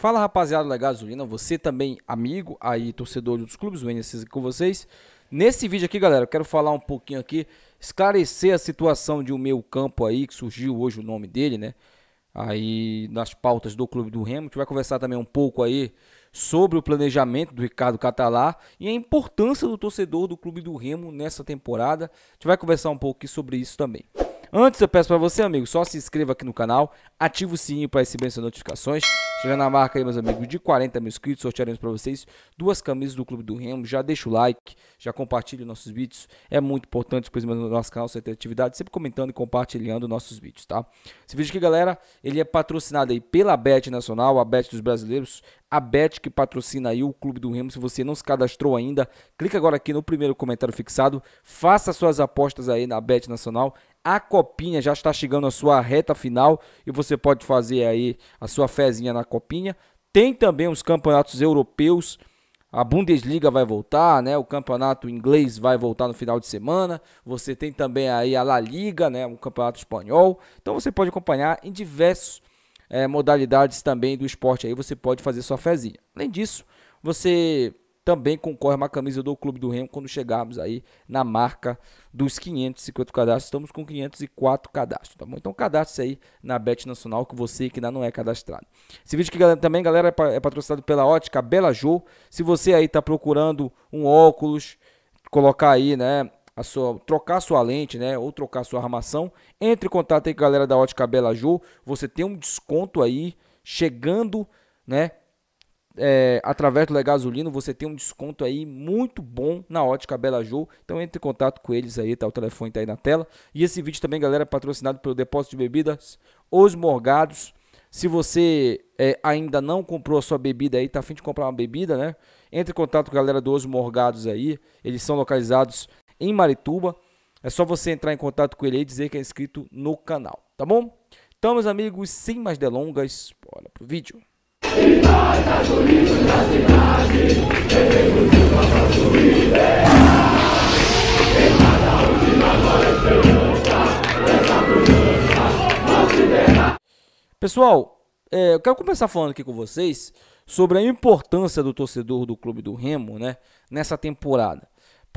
Fala rapaziada da Gasolina, você também amigo aí, torcedor dos clubes, o NSC com vocês. Nesse vídeo aqui, galera, eu quero falar um pouquinho aqui, esclarecer a situação de um meio campo aí, que surgiu hoje o nome dele, né? Aí nas pautas do Clube do Remo, a gente vai conversar também um pouco aí sobre o planejamento do Ricardo Catalá e a importância do torcedor do Clube do Remo nessa temporada. A gente vai conversar um pouco sobre isso também. Antes eu peço para você, amigo, só se inscreva aqui no canal, ativa o sininho para receber as notificações. Chegando na marca aí, meus amigos, de 40 mil inscritos, sortearemos para vocês duas camisas do Clube do Remo. Já deixa o like, já compartilha nossos vídeos. É muito importante para o nosso canal, sua atividade, sempre comentando e compartilhando nossos vídeos, tá? Esse vídeo aqui, galera, ele é patrocinado aí pela Bet Nacional, a Bet dos Brasileiros, a Bet que patrocina aí o Clube do Remo. Se você não se cadastrou ainda, clica agora aqui no primeiro comentário fixado, faça suas apostas aí na Bet Nacional. A copinha já está chegando à sua reta final e você pode fazer aí a sua fezinha na copinha. Tem também os campeonatos europeus. A Bundesliga vai voltar, né? O campeonato inglês vai voltar no final de semana. Você tem também aí a La Liga, né? Um campeonato espanhol. Então você pode acompanhar em diversos é, modalidades também do esporte aí, você pode fazer sua fezinha. Além disso, você também concorre uma camisa do Clube do Remo quando chegarmos aí na marca dos 550 cadastros. Estamos com 504 cadastros, tá bom? Então cadastre aí na Bet Nacional que você que ainda não é cadastrado. Esse vídeo aqui também, galera, é, é patrocinado pela Ótica Bela Jo. Se você aí tá procurando um óculos, colocar aí, né, a sua, trocar sua lente, né, ou trocar sua armação, entre em contato aí com a galera da Ótica Bela Ju, você tem um desconto aí, chegando, né, é, através do Legasolino, você tem um desconto aí muito bom na Ótica Bela Ju. Então entre em contato com eles aí, tá? O telefone tá aí na tela. E esse vídeo também, galera, é patrocinado pelo Depósito de Bebidas Os Morgados. Se você é, ainda não comprou a sua bebida aí, tá afim de comprar uma bebida, né? Entre em contato com a galera do Os Morgados aí. Eles são localizados em Marituba. É só você entrar em contato com ele e dizer que é inscrito no canal, tá bom? Então, meus amigos, sem mais delongas, bora pro vídeo. Pessoal, é, eu quero começar falando aqui com vocês sobre a importância do torcedor do Clube do Remo né, nessa temporada.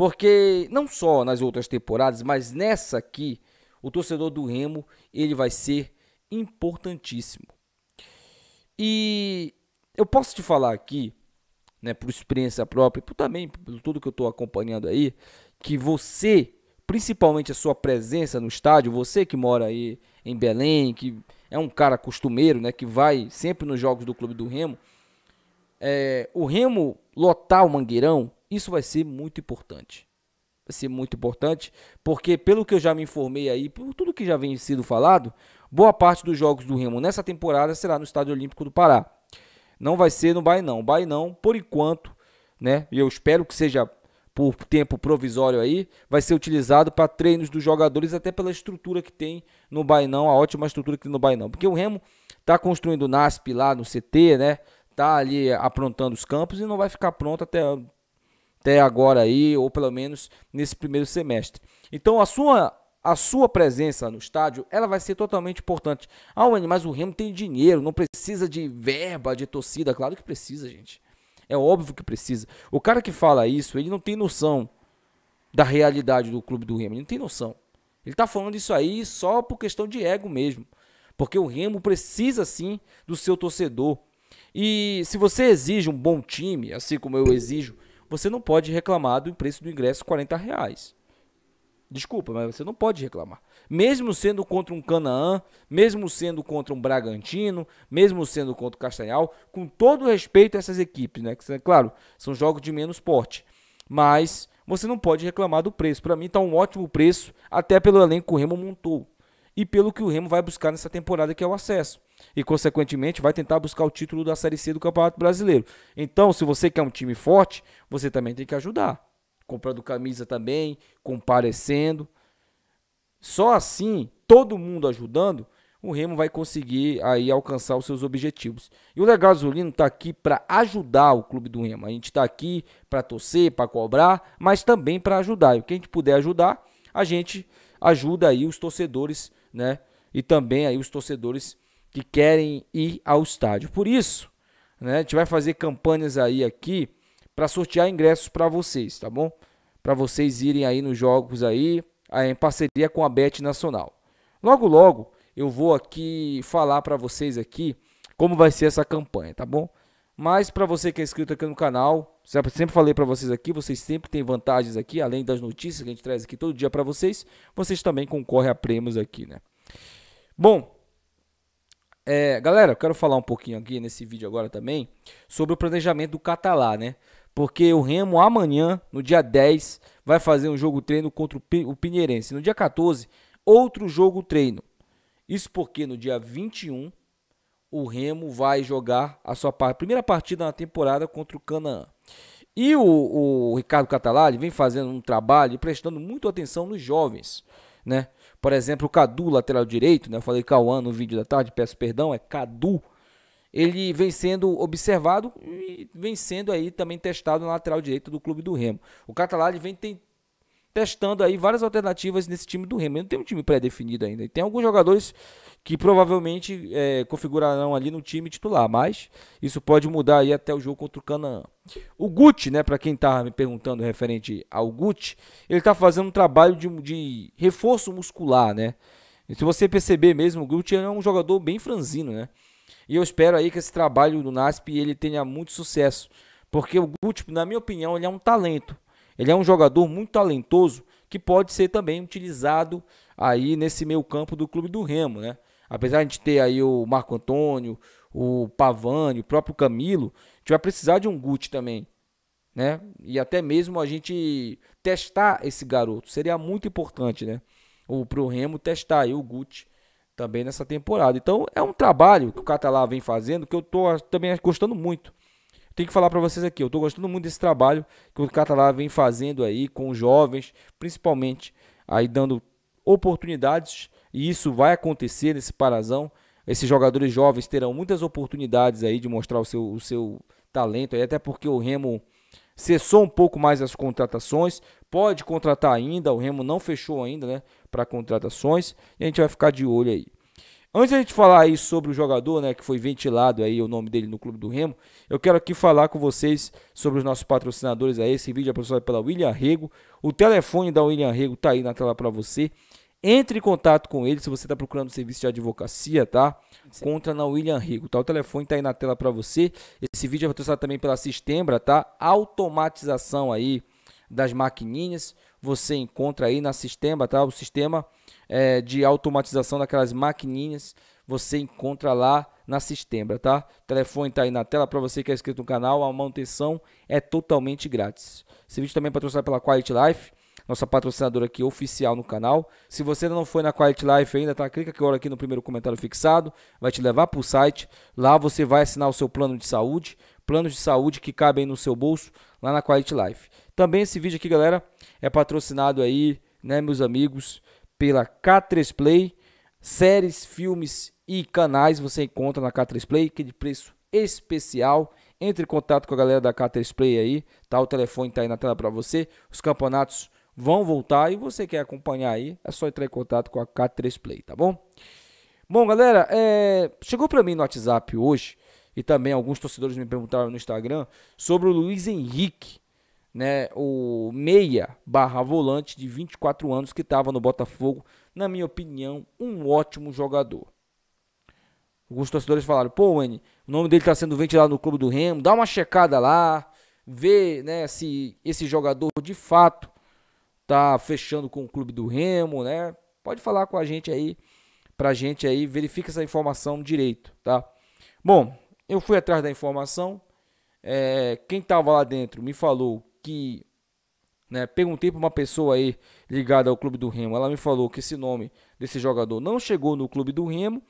Porque não só nas outras temporadas, mas nessa aqui, o torcedor do Remo, ele vai ser importantíssimo. E eu posso te falar aqui, né, por experiência própria, por também por tudo que eu estou acompanhando aí, que você, principalmente a sua presença no estádio, você que mora aí em Belém, que é um cara costumeiro, né, que vai sempre nos jogos do Clube do Remo, é, o Remo lotar o Mangueirão isso vai ser muito importante. Vai ser muito importante, porque pelo que eu já me informei aí, por tudo que já vem sido falado, boa parte dos jogos do Remo nessa temporada será no Estádio Olímpico do Pará. Não vai ser no Bainão. O Bainão, por enquanto, né? E eu espero que seja por tempo provisório aí, vai ser utilizado para treinos dos jogadores, até pela estrutura que tem no Bainão, a ótima estrutura que tem no Bainão. Porque o Remo está construindo o NASP lá no CT, né? Tá ali aprontando os campos e não vai ficar pronto até até agora aí, ou pelo menos nesse primeiro semestre. Então a sua a sua presença no estádio, ela vai ser totalmente importante. Ah, mas o Remo tem dinheiro, não precisa de verba, de torcida, claro que precisa, gente. É óbvio que precisa. O cara que fala isso, ele não tem noção da realidade do clube do Remo, ele não tem noção. Ele está falando isso aí só por questão de ego mesmo. Porque o Remo precisa sim do seu torcedor. E se você exige um bom time, assim como eu exijo você não pode reclamar do preço do ingresso 40 reais. Desculpa, mas você não pode reclamar. Mesmo sendo contra um Canaã, mesmo sendo contra um Bragantino, mesmo sendo contra o Castanhal, com todo respeito a essas equipes, né? Que, é claro, são jogos de menos porte. Mas você não pode reclamar do preço. Para mim está um ótimo preço, até pelo elenco que o Remo montou. E pelo que o Remo vai buscar nessa temporada, que é o acesso e, consequentemente, vai tentar buscar o título da Série C do Campeonato Brasileiro. Então, se você quer um time forte, você também tem que ajudar. Comprando camisa também, comparecendo. Só assim, todo mundo ajudando, o Remo vai conseguir aí alcançar os seus objetivos. E o Legal Azulino está aqui para ajudar o clube do Remo. A gente está aqui para torcer, para cobrar, mas também para ajudar. E o que a gente puder ajudar, a gente ajuda aí os torcedores, né? E também aí os torcedores que querem ir ao estádio. Por isso, né, a gente vai fazer campanhas aí aqui para sortear ingressos para vocês, tá bom? Para vocês irem aí nos jogos aí, ah, em parceria com a Bet Nacional. Logo logo eu vou aqui falar para vocês aqui como vai ser essa campanha, tá bom? Mas para você que é inscrito aqui no canal, sempre falei para vocês aqui, vocês sempre têm vantagens aqui, além das notícias que a gente traz aqui todo dia para vocês, vocês também concorrem a prêmios aqui, né? Bom, é, galera, eu quero falar um pouquinho aqui nesse vídeo agora também sobre o planejamento do Catalá, né? Porque o Remo amanhã, no dia 10, vai fazer um jogo treino contra o Pinheirense. No dia 14, outro jogo treino. Isso porque no dia 21 o Remo vai jogar a sua primeira partida na temporada contra o Canaã. E o, o Ricardo Catalá vem fazendo um trabalho e prestando muito atenção nos jovens né? Por exemplo, o Cadu, lateral direito, né? Eu falei Cauã no vídeo da tarde, peço perdão, é Cadu. Ele vem sendo observado e vem sendo aí também testado na lateral direito do clube do Remo. O Catalani vem tentando testando aí várias alternativas nesse time do Remo. Ele não tem um time pré-definido ainda. E tem alguns jogadores que provavelmente é, configurarão ali no time titular, mas isso pode mudar aí até o jogo contra o Canaã. O Guti, né, para quem tava me perguntando referente ao Guti, ele tá fazendo um trabalho de, de reforço muscular, né? E se você perceber mesmo, o Guti é um jogador bem franzino, né? E eu espero aí que esse trabalho do NASP ele tenha muito sucesso, porque o Guti, na minha opinião, ele é um talento. Ele é um jogador muito talentoso que pode ser também utilizado aí nesse meio campo do clube do Remo, né? Apesar de ter aí o Marco Antônio, o Pavani, o próprio Camilo, a gente vai precisar de um Guti também, né? E até mesmo a gente testar esse garoto seria muito importante, né? O pro Remo testar aí o Guti também nessa temporada. Então é um trabalho que o Catalá vem fazendo que eu tô também gostando muito tenho que falar para vocês aqui, eu estou gostando muito desse trabalho que o Catalá tá vem fazendo aí com os jovens, principalmente aí dando oportunidades, e isso vai acontecer nesse Parazão. Esses jogadores jovens terão muitas oportunidades aí de mostrar o seu, o seu talento, aí, até porque o Remo cessou um pouco mais as contratações, pode contratar ainda, o Remo não fechou ainda né, para contratações, e a gente vai ficar de olho aí. Antes a gente falar aí sobre o jogador, né, que foi ventilado aí o nome dele no Clube do Remo, eu quero aqui falar com vocês sobre os nossos patrocinadores aí. Esse vídeo é patrocinado pela William Rego. O telefone da William Rego tá aí na tela para você. Entre em contato com ele se você está procurando serviço de advocacia, tá? Contra na William Rigo, tá? O telefone tá aí na tela para você. Esse vídeo é patrocinado também pela Sistembra, tá? Automatização aí das maquininhas. Você encontra aí na Sistema, tá? O sistema é, de automatização daquelas maquininhas, você encontra lá na Sistembra, tá? O telefone está aí na tela para você que é inscrito no canal, a manutenção é totalmente grátis. Esse vídeo também é patrocinado pela Quality Life, nossa patrocinadora aqui oficial no canal. Se você ainda não foi na Quality Life ainda, tá? Clica agora aqui no primeiro comentário fixado, vai te levar para o site. Lá você vai assinar o seu plano de saúde, planos de saúde que cabem no seu bolso lá na Quality Life. Também esse vídeo aqui, galera, é patrocinado aí, né, meus amigos, pela K3 Play. Séries, filmes e canais você encontra na K3 Play, que é de preço especial. Entre em contato com a galera da K3 Play aí, tá? O telefone tá aí na tela para você. Os campeonatos vão voltar e você quer acompanhar aí, é só entrar em contato com a K3 Play, tá bom? Bom, galera, é... chegou para mim no WhatsApp hoje e também alguns torcedores me perguntaram no Instagram sobre o Luiz Henrique né, o meia barra volante de 24 anos que estava no Botafogo, na minha opinião, um ótimo jogador. Alguns torcedores falaram, pô, Wayne, o nome dele está sendo ventilado no clube do Remo, dá uma checada lá, vê né, se esse jogador de fato tá fechando com o clube do Remo, né? Pode falar com a gente aí, pra gente aí, verifica essa informação direito, tá? Bom, eu fui atrás da informação, é, quem estava lá dentro me falou que né, perguntei para uma pessoa aí ligada ao Clube do Remo. Ela me falou que esse nome desse jogador não chegou no Clube do Remo.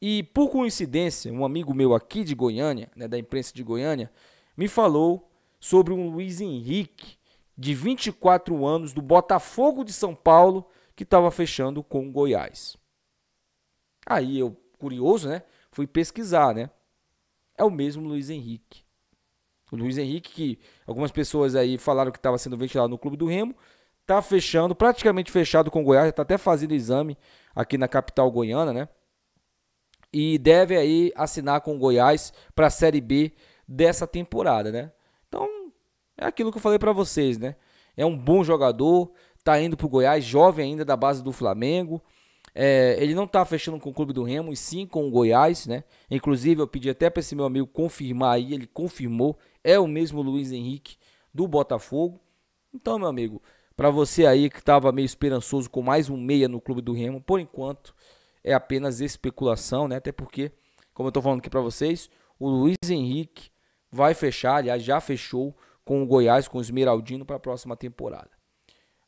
E por coincidência, um amigo meu aqui de Goiânia, né, da imprensa de Goiânia, me falou sobre um Luiz Henrique de 24 anos do Botafogo de São Paulo que estava fechando com o Goiás. Aí eu, curioso, né, fui pesquisar, né? É o mesmo Luiz Henrique. O Luiz Henrique, que algumas pessoas aí falaram que estava sendo ventilado no clube do Remo, está fechando, praticamente fechado com o Goiás, está até fazendo exame aqui na capital goiana, né? E deve aí assinar com o Goiás para a Série B dessa temporada, né? Então, é aquilo que eu falei para vocês, né? É um bom jogador, tá indo pro Goiás, jovem ainda da base do Flamengo. É, ele não tá fechando com o clube do Remo, e sim com o Goiás, né? Inclusive, eu pedi até para esse meu amigo confirmar aí, ele confirmou é o mesmo Luiz Henrique do Botafogo. Então, meu amigo, para você aí que estava meio esperançoso com mais um meia no clube do Remo, por enquanto é apenas especulação, né? Até porque, como eu estou falando aqui para vocês, o Luiz Henrique vai fechar, aliás, já fechou com o Goiás, com o Esmeraldino para a próxima temporada.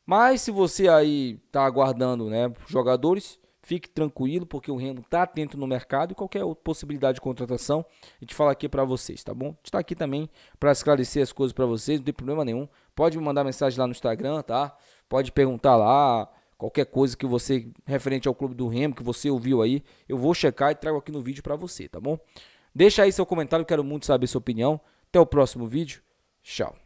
Mas se você aí está aguardando, né, jogadores, Fique tranquilo, porque o Remo está atento no mercado e qualquer outra possibilidade de contratação, a gente fala aqui para vocês, tá bom? Está aqui também para esclarecer as coisas para vocês, não tem problema nenhum. Pode me mandar mensagem lá no Instagram, tá? Pode perguntar lá, qualquer coisa que você referente ao clube do Remo, que você ouviu aí, eu vou checar e trago aqui no vídeo para você, tá bom? Deixa aí seu comentário, quero muito saber sua opinião. Até o próximo vídeo. Tchau.